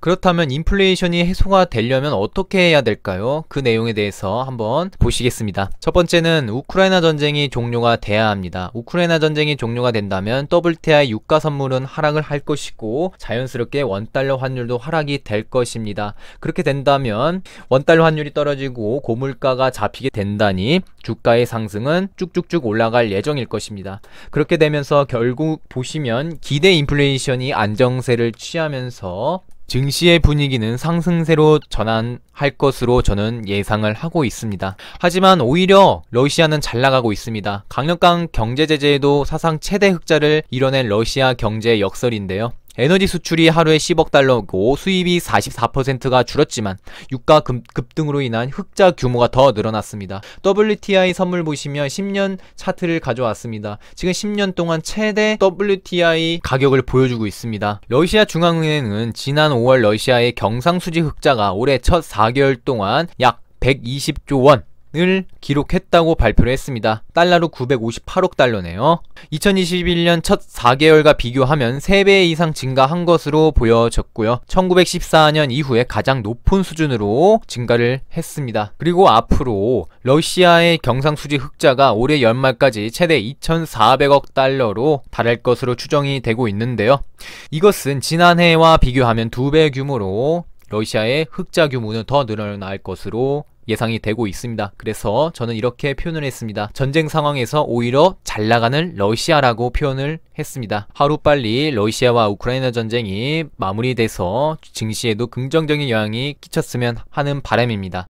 그렇다면 인플레이션이 해소가 되려면 어떻게 해야 될까요? 그 내용에 대해서 한번 보시겠습니다. 첫 번째는 우크라이나 전쟁이 종료가 돼야 합니다. 우크라이나 전쟁이 종료가 된다면 WTI 유가 선물은 하락을 할 것이고 자연스럽게 원달러 환율도 하락이 될 것입니다. 그렇게 된다면 원달러 환율이 떨어지고 고물가가 잡히게 된다니 주가의 상승은 쭉쭉쭉 올라갈 예정일 것입니다. 그렇게 되면서 결국 보시면 기대 인플레이션이 안정세를 취하면서 증시의 분위기는 상승세로 전환할 것으로 저는 예상을 하고 있습니다. 하지만 오히려 러시아는 잘 나가고 있습니다. 강력한 경제 제재에도 사상 최대 흑자를 이뤄낸 러시아 경제 역설인데요. 에너지 수출이 하루에 10억 달러고 수입이 44%가 줄었지만 유가 급등으로 인한 흑자 규모가 더 늘어났습니다. WTI 선물 보시면 10년 차트를 가져왔습니다. 지금 10년 동안 최대 WTI 가격을 보여주고 있습니다. 러시아 중앙은행은 지난 5월 러시아의 경상수지 흑자가 올해 첫 4개월 동안 약 120조 원을 기록했다고 발표를 했습니다. 달러로 958억 달러네요. 2021년 첫 4개월과 비교하면 3배 이상 증가한 것으로 보여졌고요. 1914년 이후에 가장 높은 수준으로 증가를 했습니다. 그리고 앞으로 러시아의 경상수지 흑자가 올해 연말까지 최대 2,400억 달러로 달할 것으로 추정이 되고 있는데요. 이것은 지난해와 비교하면 2배 규모로 러시아의 흑자 규모는 더 늘어날 것으로 예상이 되고 있습니다. 그래서 저는 이렇게 표현을 했습니다. 전쟁 상황에서 오히려 잘 나가는 러시아라고 표현을 했습니다. 하루빨리 러시아와 우크라이나 전쟁이 마무리돼서 증시에도 긍정적인 영향이 끼쳤으면 하는 바람입니다.